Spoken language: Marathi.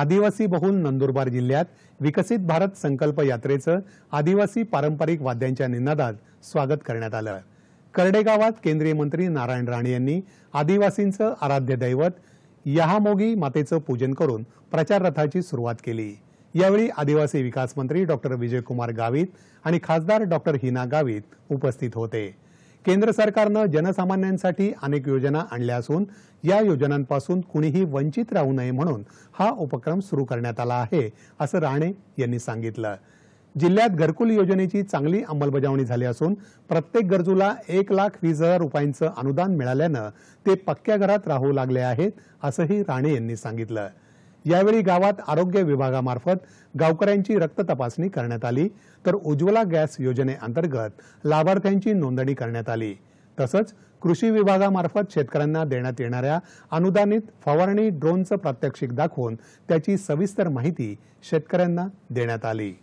आदिवासी बहुल नंदुरबार जिल्ह्यात विकसित भारत संकल्प यात्रेचं आदिवासी पारंपरिक वाद्यांच्या निनादात स्वागत करण्यात आलं करडे केंद्रीय मंत्री नारायण राणे यांनी आदिवासींचं आराध्य दैवत यहामोगी मातेचं पूजन करून प्रचार रथाची सुरुवात केली यावेळी आदिवासी विकास मंत्री डॉक्टर विजयकुमार गावित आणि खासदार डॉक्टर हिना गावित उपस्थित होते केंद्र सरकारनं जनसामान्यांसाठी अनेक योजना आणल्या असून या योजनांपासून कुणीही वंचित राहू नये म्हणून हा उपक्रम सुरू करण्यात आला आहे असं राणे यांनी सांगितलं जिल्ह्यात घरकुल योजनेची चांगली अंमलबजावणी झाली असून प्रत्येक गरजूला एक लाख वीस हजार रुपयांचं अनुदान मिळाल्यानं ते पक्क्या घरात राहू लागले आहेत असंही राणे यांनी सांगितलं यावेळी गावात आरोग्य विभागामार्फत गावकऱ्यांची रक्त तपासणी करण्यात आली तर उज्ज्वला गॅस योजनेअंतर्गत लाभार्थ्यांची नोंदणी करण्यात आली तसंच कृषी विभागामार्फत शेतकऱ्यांना देण्यात येणाऱ्या अनुदानित फवारणी ड्रोनचं प्रात्यक्षिक दाखवून त्याची सविस्तर माहिती शेतकऱ्यांना देण्यात आली